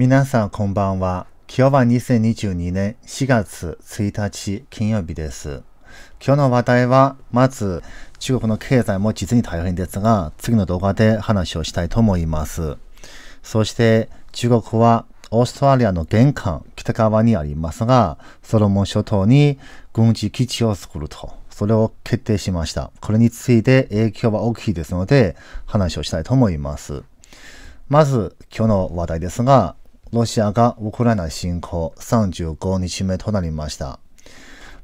皆さんこんばんは。今日は2022年4月1日金曜日です。今日の話題は、まず中国の経済も実に大変ですが、次の動画で話をしたいと思います。そして中国はオーストラリアの玄関、北側にありますが、ソロモン諸島に軍事基地を作ると、それを決定しました。これについて影響は大きいですので、話をしたいと思います。まず、今日の話題ですが、ロシアがウクライナ侵攻35日目となりました。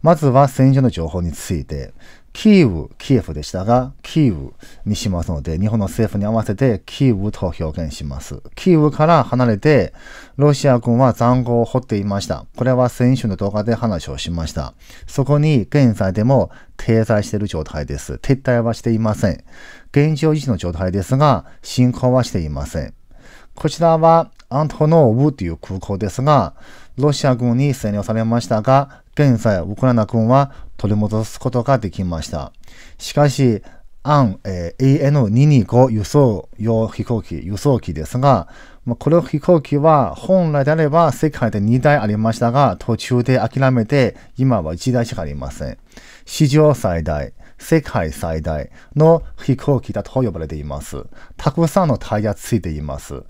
まずは戦場の情報について、キーウ、キエフでしたが、キーウにしますので、日本の政府に合わせてキーウと表現します。キーウから離れて、ロシア軍は残壕を掘っていました。これは先週の動画で話をしました。そこに現在でも停滞している状態です。撤退はしていません。現状維持の状態ですが、侵攻はしていません。こちらはアントノーブという空港ですが、ロシア軍に占領されましたが、現在、ウクライナ軍は取り戻すことができました。しかし、アン、えー、AN225 輸送用飛行機、輸送機ですが、この飛行機は本来であれば世界で2台ありましたが、途中で諦めて今は1台しかありません。史上最大、世界最大の飛行機だと呼ばれています。たくさんのタイヤついています。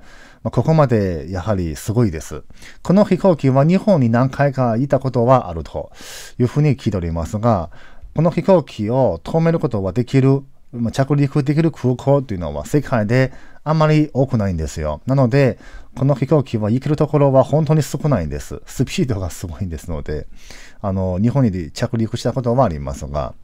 まあ、ここまでやはりすごいです。この飛行機は日本に何回かいたことはあるというふうに聞いておりますが、この飛行機を止めることはできる、まあ、着陸できる空港というのは世界であんまり多くないんですよ。なので、この飛行機は行けるところは本当に少ないんです。スピードがすごいんですので、あの、日本に着陸したことはありますが、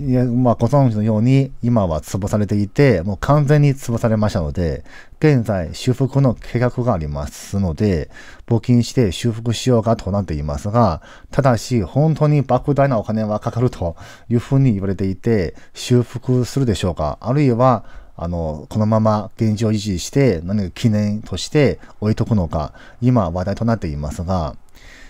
いや、まあ、ご存知のように、今は潰されていて、もう完全に潰されましたので、現在、修復の計画がありますので、募金して修復しようかとなっていますが、ただし、本当に莫大なお金はかかるというふうに言われていて、修復するでしょうかあるいは、あの、このまま現状維持して、何か記念として置いとくのか、今話題となっていますが、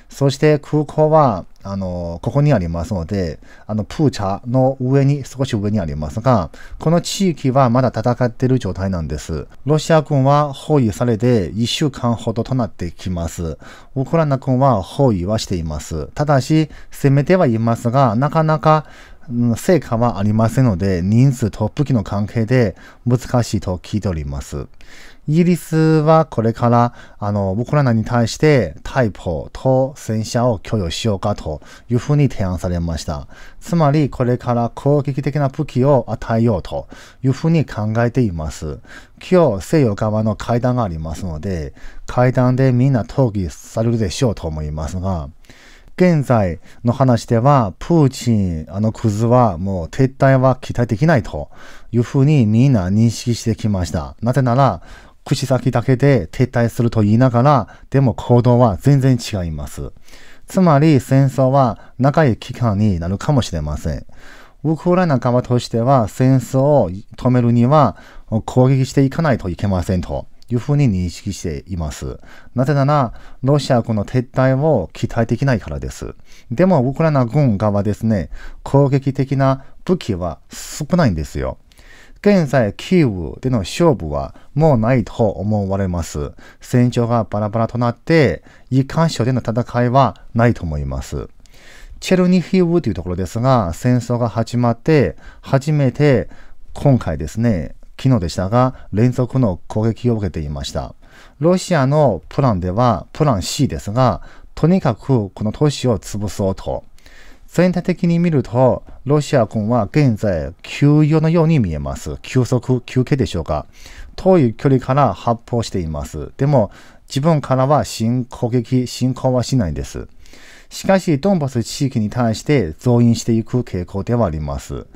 そして空港は、あの、ここにありますので、あの、プーチャの上に、少し上にありますが、この地域はまだ戦っている状態なんです。ロシア軍は包囲されて1週間ほどとなってきます。ウクライナ軍は包囲はしています。ただし、攻めてはいますが、なかなか成果はありませんので、人数と武器の関係で難しいと聞いております。イギリスはこれから、あの、ウクライナに対してタイプと戦車を供与しようかというふうに提案されました。つまり、これから攻撃的な武器を与えようというふうに考えています。今日、西洋側の会談がありますので、会談でみんな討議されるでしょうと思いますが、現在の話では、プーチン、あのクズはもう撤退は期待できないというふうにみんな認識してきました。なぜなら、口先だけで撤退すると言いながら、でも行動は全然違います。つまり戦争は長い期間になるかもしれません。ウクライナ側としては戦争を止めるには攻撃していかないといけませんというふうに認識しています。なぜなら、ロシア軍の撤退を期待できないからです。でも、ウクライナ軍側ですね、攻撃的な武器は少ないんですよ。現在、キーウでの勝負はもうないと思われます。戦場がバラバラとなって、一貫所での戦いはないと思います。チェルニヒウというところですが、戦争が始まって、初めて今回ですね、昨日でしたが、連続の攻撃を受けていました。ロシアのプランでは、プラン C ですが、とにかくこの都市を潰そうと。全体的に見ると、ロシア軍は現在、休養のように見えます。休息、休憩でしょうか。遠い距離から発砲しています。でも、自分からは新攻撃、進行はしないです。しかし、ドンバス地域に対して増員していく傾向ではあります。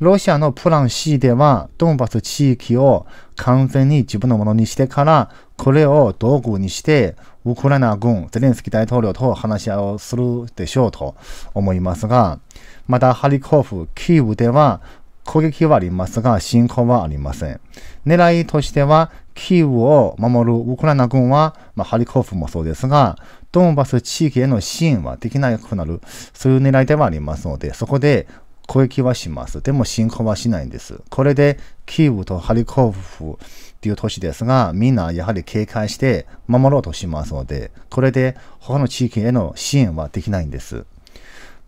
ロシアのプラン C では、ドンバス地域を完全に自分のものにしてから、これを道具にしてウクライナ軍、ゼレンスキー大統領と話し合いをするでしょうと思いますが、またハリコフ、キーウでは攻撃はありますが、侵攻はありません。狙いとしては、キーウを守るウクライナ軍は、まあ、ハリコフもそうですが、ドンバス地域への支援はできなくなる、そういう狙いではありますので、そこで攻撃はします。でも侵攻はしないんです。これで、キーウとハリコフ、っていう都市ですが、みんなやはり警戒して守ろうとしますので、これで他の地域への支援はできないんです。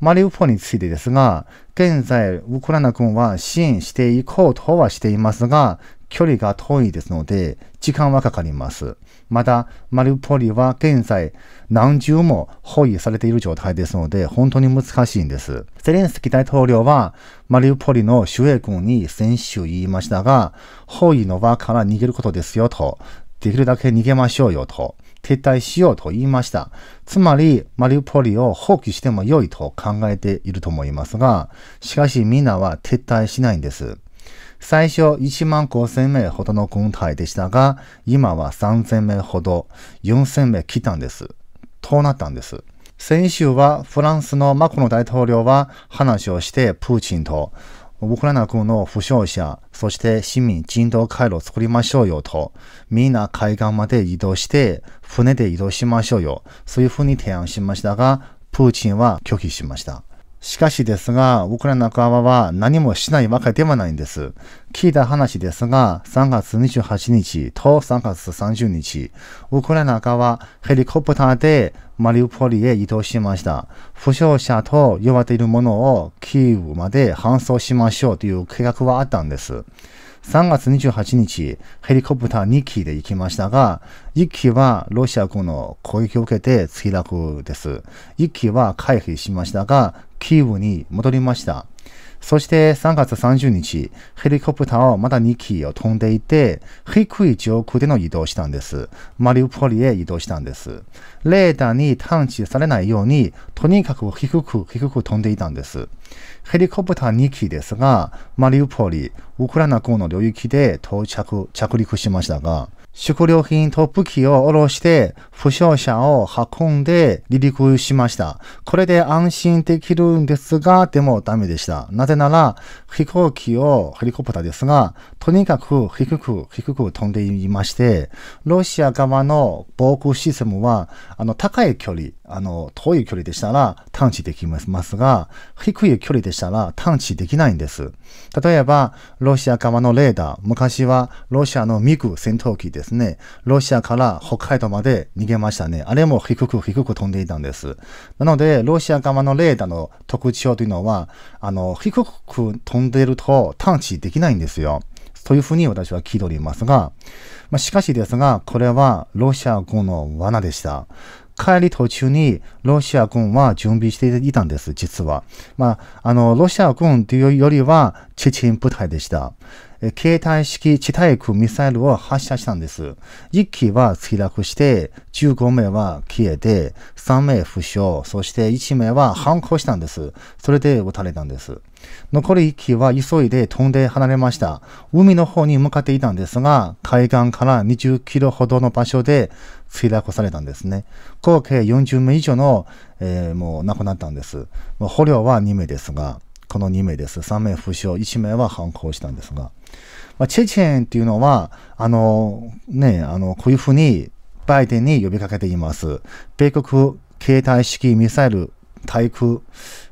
マリウポリについてですが、現在、ウクライナ軍は支援していこうとはしていますが、距離が遠いですので、時間はかかります。また、マリウポリは現在何重も包囲されている状態ですので、本当に難しいんです。ゼレンスキー大統領は、マリウポリの守衛軍に先週言いましたが、包囲の輪から逃げることですよと、できるだけ逃げましょうよと、撤退しようと言いました。つまり、マリウポリを放棄しても良いと考えていると思いますが、しかしみんなは撤退しないんです。最初1万5000名ほどの軍隊でしたが、今は3000名ほど、4000名来たんです。となったんです。先週はフランスのマクロン大統領は話をしてプーチンとウクライナ軍の負傷者、そして市民人道回路を作りましょうよと、みんな海岸まで移動して、船で移動しましょうよ、そういうふうに提案しましたが、プーチンは拒否しました。しかしですが、ウクライナ側は何もしないわけではないんです。聞いた話ですが、3月28日と3月30日、ウクライナ側ヘリコプターでマリウポリへ移動しました。負傷者と呼ばれているものをキーウまで搬送しましょうという計画はあったんです。3月28日、ヘリコプター2機で行きましたが、1機はロシア軍の攻撃を受けて墜落です。1機は回避しましたが、キーウに戻りました。そして3月30日、ヘリコプターをまだ2機を飛んでいて、低い上空での移動したんです。マリウポリへ移動したんです。レーダーに探知されないように、とにかく低く低く飛んでいたんです。ヘリコプター2機ですが、マリウポリ、ウクライナ軍の領域で到着、着陸しましたが、食料品トップ機を下ろして、負傷者を運んで離陸しました。これで安心できるんですが、でもダメでした。なぜなら、飛行機を、ヘリコプターですが、とにかく低く低く飛んでいまして、ロシア側の防空システムは、あの、高い距離、あの、遠い距離でしたら探知できますが、低い距離でしたら探知できないんです。例えば、ロシア側のレーダー、昔はロシアのミグ戦闘機ですね、ロシアから北海道まで逃げましたね。あれも低く低く飛んでいたんです。なので、ロシア側のレーダーの特徴というのは、あの、低く飛んでいると探知できないんですよ。というふうに私は聞いておりますが、まあ、しかしですが、これはロシア語の罠でした。帰り途中にロシア軍は準備していたんです、実は。まあ、あの、ロシア軍というよりは、チチン部隊でした。携帯式地対空ミサイルを発射したんです。1機は墜落して、15名は消えて、3名負傷、そして1名は反抗したんです。それで撃たれたんです。残り1機は急いで飛んで離れました。海の方に向かっていたんですが、海岸から20キロほどの場所で、墜落されたんですね。合計40名以上の、えー、もう亡くなったんです。もう捕虜は2名ですが、この2名です。3名負傷、1名は反抗したんですが。まあ、チェチェンっていうのは、あの、ね、あの、こういうふうにバイデンに呼びかけています。米国携帯式ミサイル、対空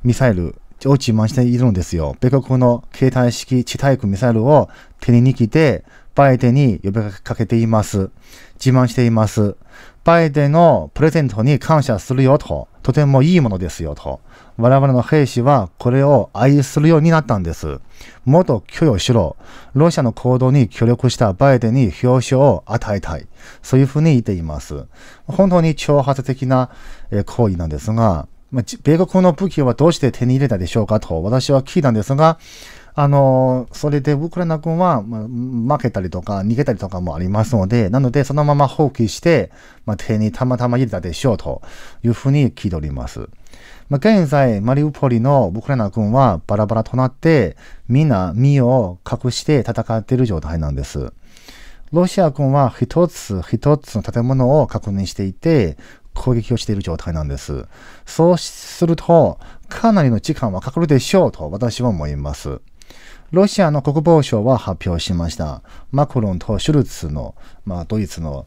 ミサイルを自慢しているんですよ。米国の携帯式地対空ミサイルを手に握って、バイデンに呼びかけています。自慢しています。バイデンのプレゼントに感謝するよと。とてもいいものですよと。我々の兵士はこれを愛するようになったんです。もっと許容しろ。ロシアの行動に協力したバイデンに表彰を与えたい。そういうふうに言っています。本当に挑発的な行為なんですが、米国の武器はどうして手に入れたでしょうかと私は聞いたんですが、あの、それでウクライナ軍は、ま負けたりとか逃げたりとかもありますので、なのでそのまま放棄して、ま手にたまたま入れたでしょうというふうに聞いております。ま現在、マリウポリのウクライナ軍はバラバラとなって、みんな身を隠して戦っている状態なんです。ロシア軍は一つ一つの建物を確認していて、攻撃をしている状態なんです。そうすると、かなりの時間はかかるでしょうと私は思います。ロシアの国防省は発表しました。マクロンとシュルツの、まあ、ドイツの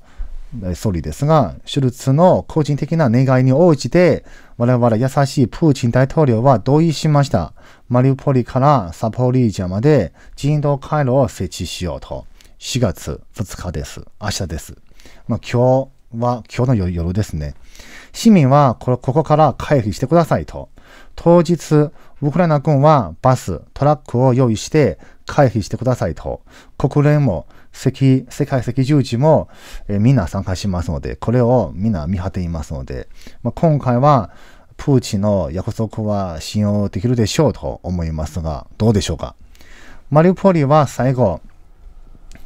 総理ですが、シュルツの個人的な願いに応じて、我々優しいプーチン大統領は同意しました。マリウポリからサポリージャまで人道回路を設置しようと。4月2日です。明日です。まあ、今日は、今日の夜ですね。市民はここから回避してくださいと。当日、ウクライナ軍はバス、トラックを用意して回避してくださいと、国連も世界赤十字も、えみんな参加しますので、これをみんな見張っていますので、まあ、今回はプーチンの約束は信用できるでしょうと思いますが、どうでしょうか。マリウポリは最後、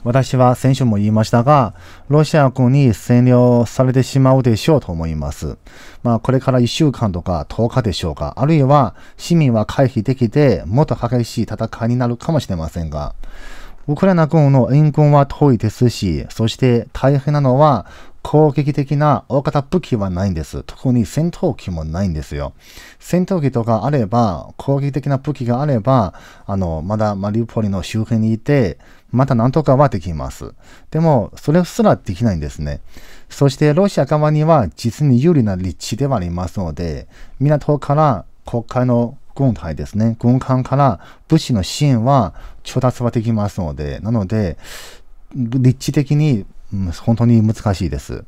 私は先週も言いましたが、ロシア軍に占領されてしまうでしょうと思います。まあ、これから1週間とか10日でしょうか。あるいは、市民は回避できて、もっと激しい戦いになるかもしれませんが、ウクライナ軍の援軍は遠いですし、そして大変なのは、攻撃的な大型武器はないんです。特に戦闘機もないんですよ。戦闘機とかあれば、攻撃的な武器があれば、あの、まだマリウポリの周辺にいて、また何とかはできます。でも、それすらできないんですね。そして、ロシア側には実に有利な立地ではありますので、港から国会の軍隊ですね、軍艦から物資の支援は調達はできますので、なので、立地的に、うん、本当に難しいです。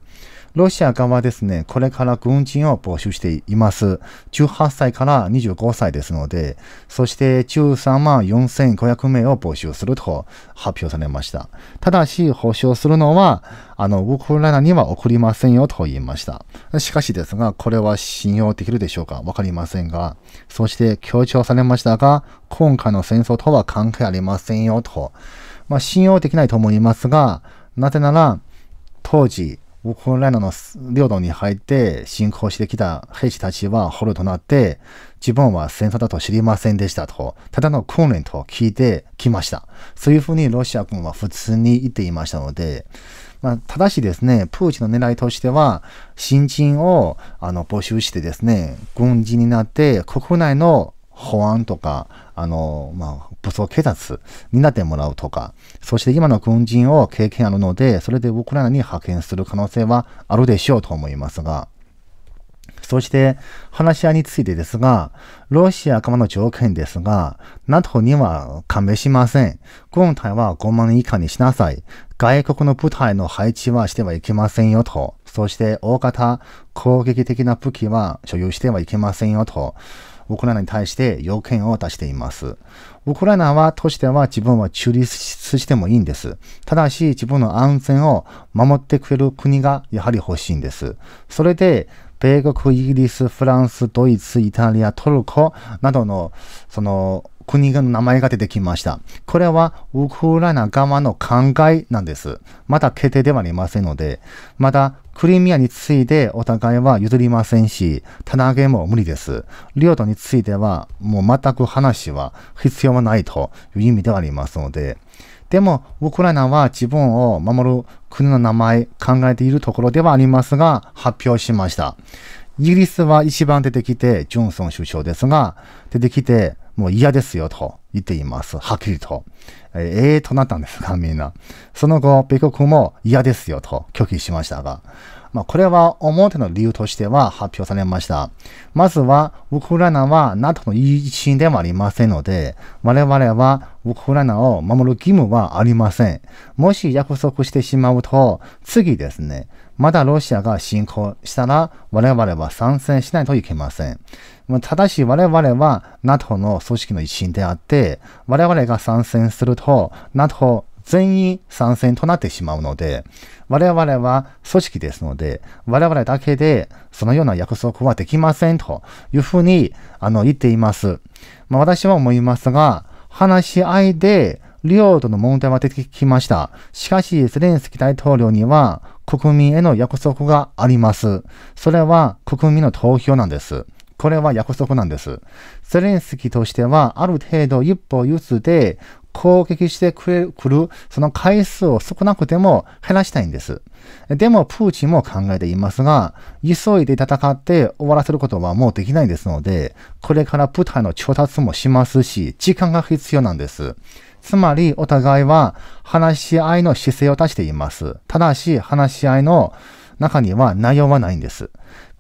ロシア側はですね、これから軍人を募集しています。18歳から25歳ですので、そして13万4500名を募集すると発表されました。ただし、保証するのは、あの、ウクライナには送りませんよと言いました。しかしですが、これは信用できるでしょうかわかりませんが、そして強調されましたが、今回の戦争とは関係ありませんよと。まあ、信用できないと思いますが、なぜなら、当時、ウクライナの領土に入って侵攻してきた兵士たちは捕虜となって、自分は戦争だと知りませんでしたと、ただの訓練と聞いてきました。そういうふうにロシア軍は普通に言っていましたので、まあ、ただしですね、プーチンの狙いとしては、新人をあの募集してですね、軍人になって国内の保安とか、あの、まあ、武装警察になってもらうとか、そして今の軍人を経験あるので、それでウクライナに派遣する可能性はあるでしょうと思いますが、そして、話し合いについてですが、ロシア側の条件ですが、NATO には加盟しません。軍隊は5万以下にしなさい。外国の部隊の配置はしてはいけませんよと。そして、大型攻撃的な武器は所有してはいけませんよと。ウクライナに対して要件を出しています。ウクライナは、としては自分は中立してもいいんです。ただし、自分の安全を守ってくれる国がやはり欲しいんです。それで、米国、イギリス、フランス、ドイツ、イタリア、トルコなどの、その、国の名前が出てきました。これはウクライナ側の考えなんです。まだ決定ではありませんので、まだクリミアについてお互いは譲りませんし、棚上げも無理です。領土についてはもう全く話は必要はないという意味ではありますので、でも、ウクライナは自分を守る国の名前考えているところではありますが、発表しました。イギリスは一番出てきて、ジョンソン首相ですが、出てきて、もう嫌ですよと言っています。はっきりと。ええー、となったんですが、みんな。その後、米国も嫌ですよと拒否しましたが、まあ、これは表の理由としては発表されました。まずは、ウクライナは NATO の一員ではありませんので、我々はウクライナを守る義務はありません。もし約束してしまうと、次ですね、まだロシアが侵攻したら、我々は参戦しないといけません。ただし我々は NATO の組織の一員であって、我々が参戦すると、NATO 全員参戦となってしまうので、我々は組織ですので、我々だけでそのような約束はできませんというふうにあの言っています。まあ、私は思いますが、話し合いで領土の問題は出てきました。しかし、ゼレンスキー大統領には国民への約束があります。それは国民の投票なんです。これは約束なんです。ゼレンスキーとしては、ある程度一歩ずつで、攻撃してくれ、る、その回数を少なくても減らしたいんです。でも、プーチンも考えていますが、急いで戦って終わらせることはもうできないですので、これから部隊の調達もしますし、時間が必要なんです。つまり、お互いは話し合いの姿勢を出しています。ただし、話し合いの中には内容はないんです。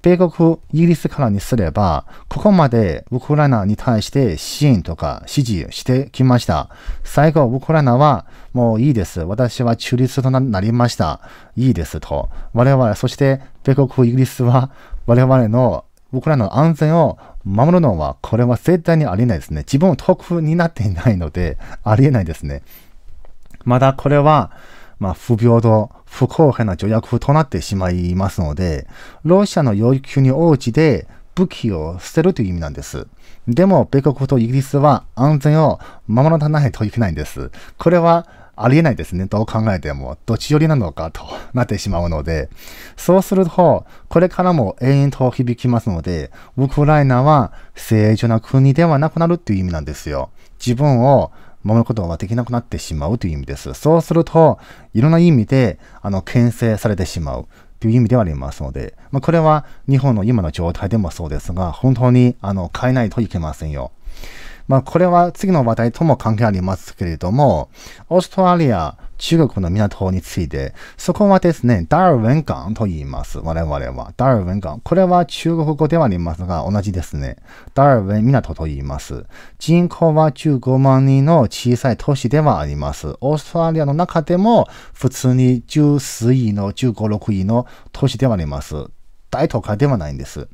米国、イギリスからにすれば、ここまでウクライナに対して支援とか支持してきました。最後、ウクライナはもういいです。私は中立となりました。いいですと。我々、そして米国、イギリスは我々のウクライナの安全を守るのは、これは絶対にありえないですね。自分得になっていないので、ありえないですね。まだこれは、まあ、不平等不公平な条約となってしまいますので、ロシアの要求に応じて武器を捨てるという意味なんです。でも、米国とイギリスは安全を守らないといけないんです。これはありえないですね。どう考えても、どっち寄りなのかとなってしまうので、そうすると、これからも永遠と響きますので、ウクライナは正常な国ではなくなるっていう意味なんですよ。自分を守ることができなくなってしまうという意味です。そうすると、いろんな意味で、あの、牽制されてしまう。という意味ではありますので、まあ、これは日本の今の状態でもそうですが、本当にあの変えないといけませんよ。まあ、これは次の話題とも関係ありますけれども、オーストラリア中国の港について、そこはですね、ダーウェン港と言います。我々は。ダーウェン港。これは中国語ではありますが、同じですね。ダーウェン港と言います。人口は15万人の小さい都市ではあります。オーストラリアの中でも、普通に10数位の15、6位の都市ではあります。大都会ではないんです。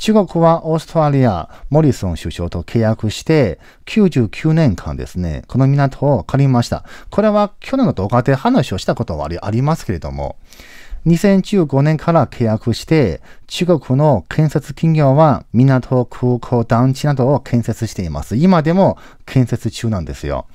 中国はオーストラリア、モリソン首相と契約して、99年間ですね、この港を借りました。これは去年の動画で話をしたことはありますけれども、2015年から契約して、中国の建設企業は港、空港、団地などを建設しています。今でも建設中なんですよ。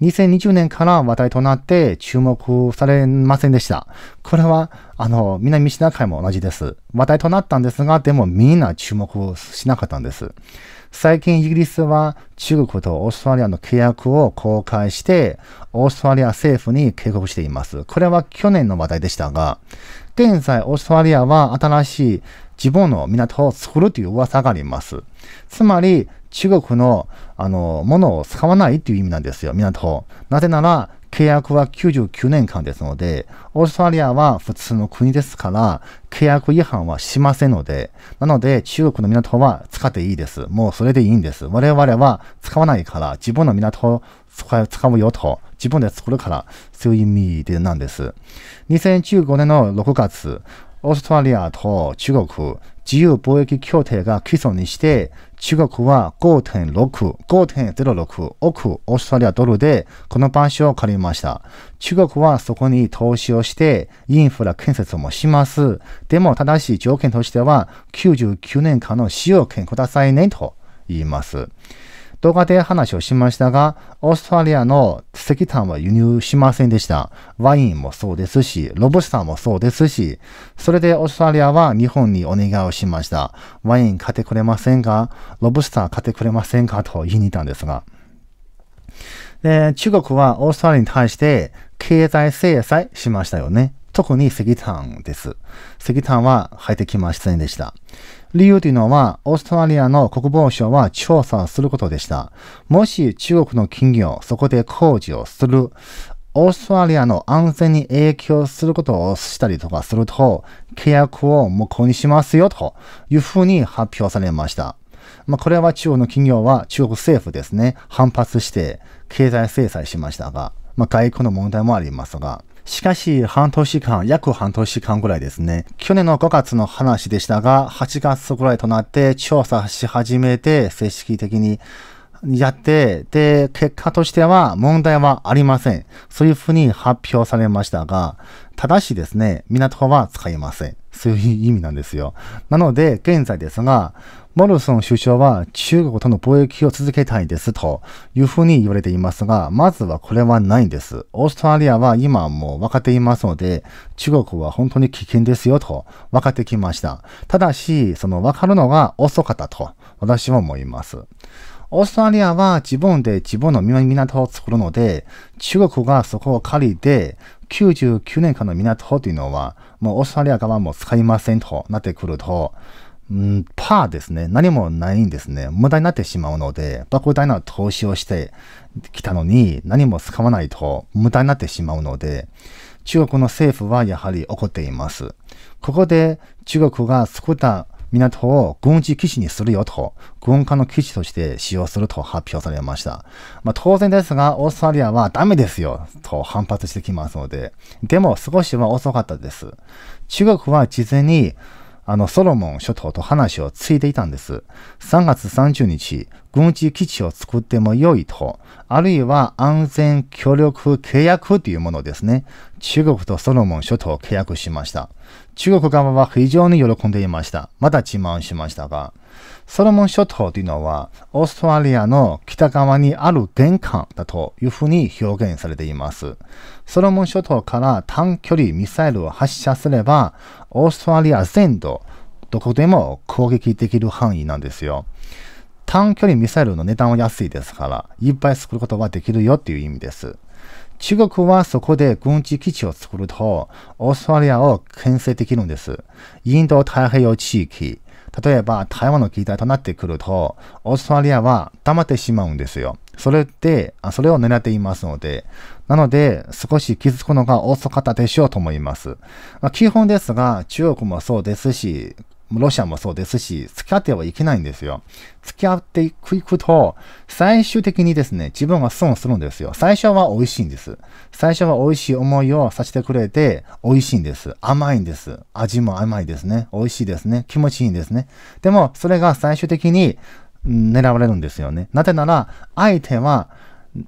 2020年から話題となって注目されませんでした。これは、あの、南シナ海も同じです。話題となったんですが、でもみんな注目しなかったんです。最近イギリスは中国とオーストラリアの契約を公開して、オーストラリア政府に警告しています。これは去年の話題でしたが、現在オーストラリアは新しい自分の港を作るという噂があります。つまり、中国の、あの、ものを使わないという意味なんですよ、港。なぜなら、契約は99年間ですので、オーストラリアは普通の国ですから、契約違反はしませんので、なので中国の港は使っていいです。もうそれでいいんです。我々は使わないから、自分の港を使う使うよと、自分で作るから、そういう意味でなんです。2015年の6月、オーストラリアと中国、自由貿易協定が基礎にして、中国は5.6、5.06億オーストラリアドルでこの場所を借りました。中国はそこに投資をして、インフラ建設もします。でも、正しい条件としては、99年間の使用権くださいね、と言います。動画で話をしましたが、オーストラリアの石炭は輸入しませんでした。ワインもそうですし、ロブスターもそうですし、それでオーストラリアは日本にお願いをしました。ワイン買ってくれませんかロブスター買ってくれませんかと言いに行ったんですが。で、中国はオーストラリアに対して経済制裁しましたよね。特に石炭です。石炭は入ってきませんでした。理由というのは、オーストラリアの国防省は調査することでした。もし中国の企業、そこで工事をする、オーストラリアの安全に影響することをしたりとかすると、契約を無効にしますよ、というふうに発表されました。まあ、これは中国の企業は中国政府ですね、反発して経済制裁しましたが、まあ、外交の問題もありますが、しかし、半年間、約半年間ぐらいですね。去年の5月の話でしたが、8月ぐらいとなって調査し始めて、正式的にやって、で、結果としては問題はありません。そういうふうに発表されましたが、ただしですね、港は使いません。そういう意味なんですよ。なので、現在ですが、モルソン首相は中国との貿易を続けたいですというふうに言われていますが、まずはこれはないんです。オーストラリアは今もう分かっていますので、中国は本当に危険ですよと分かってきました。ただし、その分かるのが遅かったと私は思います。オーストラリアは自分で自分の港を作るので、中国がそこを借りて、99年間の港というのは、もうオーストラリア側も使いませんとなってくると、ん、パーですね。何もないんですね。無駄になってしまうので、莫大な投資をしてきたのに、何も使わないと無駄になってしまうので、中国の政府はやはり怒っています。ここで中国が作った港を軍事基地にするよと、軍艦の基地として使用すると発表されました。まあ、当然ですが、オーストラリアはダメですよと反発してきますので、でも少しは遅かったです。中国は事前にあの、ソロモン諸島と話をついていたんです。3月30日、軍事基地を作っても良いと、あるいは安全協力契約というものですね。中国とソロモン諸島を契約しました。中国側は非常に喜んでいました。また自慢しましたが、ソロモン諸島というのは、オーストラリアの北側にある玄関だというふうに表現されています。ソロモン諸島から短距離ミサイルを発射すれば、オーストラリア全土、どこでも攻撃できる範囲なんですよ。短距離ミサイルの値段は安いですから、いっぱい作ることはできるよっていう意味です。中国はそこで軍事基地を作ると、オーストラリアを牽制できるんです。インド太平洋地域、例えば台湾の議題となってくると、オーストラリアは黙ってしまうんですよ。それって、それを狙っていますので、なので、少し気づくのが遅かったでしょうと思います。まあ、基本ですが、中国もそうですし、ロシアもそうですし、付き合ってはいけないんですよ。付き合っていくと、最終的にですね、自分は損するんですよ。最初は美味しいんです。最初は美味しい思いをさせてくれて、美味しいんです。甘いんです。味も甘いですね。美味しいですね。気持ちいいんですね。でも、それが最終的に狙われるんですよね。なぜなら、相手は、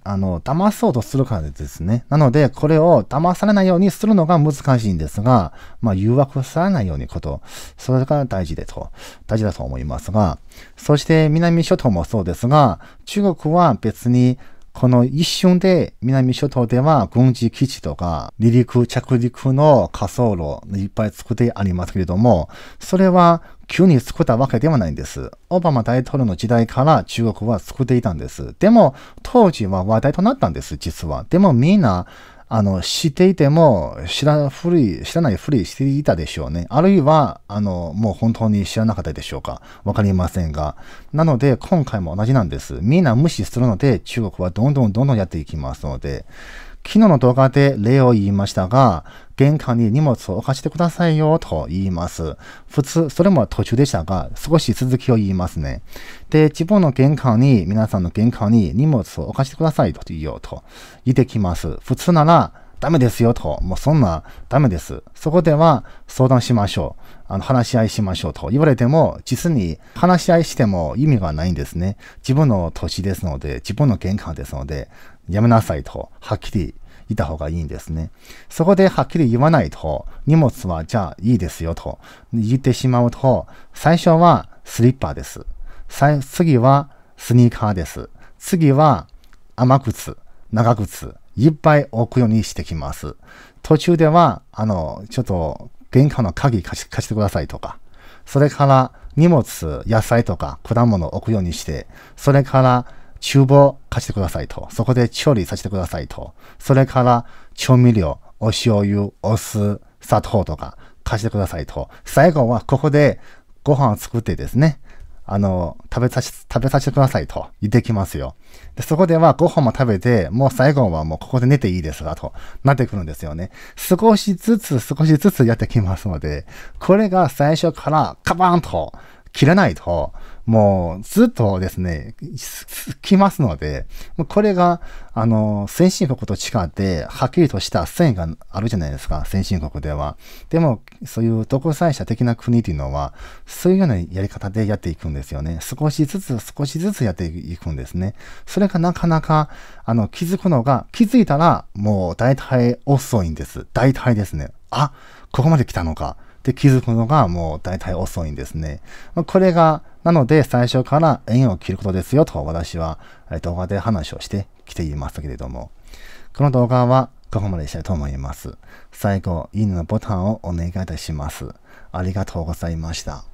あの、騙そうとするからですね。なので、これを騙されないようにするのが難しいんですが、まあ、誘惑されないようにこと、それが大事でと、大事だと思いますが、そして南諸島もそうですが、中国は別にこの一瞬で南諸島では軍事基地とか離陸着陸の滑走路いっぱい作ってありますけれども、それは急に作ったわけではないんです。オバマ大統領の時代から中国は作っていたんです。でも当時は話題となったんです、実は。でもみんなあの、知っていても、知らふり、知らないふりしていたでしょうね。あるいは、あの、もう本当に知らなかったでしょうか。わかりませんが。なので、今回も同じなんです。みんな無視するので、中国はどんどんどんどんやっていきますので、昨日の動画で例を言いましたが、玄関に荷物を置かせてくださいよと言います。普通、それも途中でしたが、少し続きを言いますね。で、自分の玄関に、皆さんの玄関に荷物を置かせてくださいと言うよと言ってきます。普通なら、ダメですよと、もうそんなダメです。そこでは相談しましょう。あの、話し合いしましょうと言われても、実に話し合いしても意味がないんですね。自分の土地ですので、自分の玄関ですので、やめなさいと、はっきり言った方がいいんですね。そこではっきり言わないと、荷物はじゃあいいですよと言ってしまうと、最初はスリッパです。次はスニーカーです。次は雨靴、長靴。いっぱい置くようにしてきます。途中では、あの、ちょっと玄関の鍵貸し貸してくださいとか、それから荷物、野菜とか果物置くようにして、それから厨房貸してくださいと、そこで調理させてくださいと、それから調味料、お醤油、お酢、砂糖とか貸してくださいと、最後はここでご飯を作ってですね、あの、食べさせ、食べさせてくださいと言ってきますよ。で、そこではご飯も食べて、もう最後はもうここで寝ていいですが、となってくるんですよね。少しずつ少しずつやってきますので、これが最初からカバーンと切らないと、もうずっとですね、きますので、これが、あの、先進国と違って、はっきりとした線があるじゃないですか、先進国では。でも、そういう独裁者的な国というのは、そういうようなやり方でやっていくんですよね。少しずつ少しずつやっていくんですね。それがなかなか、あの、気づくのが、気づいたら、もう大体遅いんです。大体ですね。あ、ここまで来たのか。って気づくのがもう大体遅いんですね。これが、なので最初から縁を切ることですよと私は動画で話をしてきていますけれども、この動画はここまでしたいと思います。最後、いいねのボタンをお願いいたします。ありがとうございました。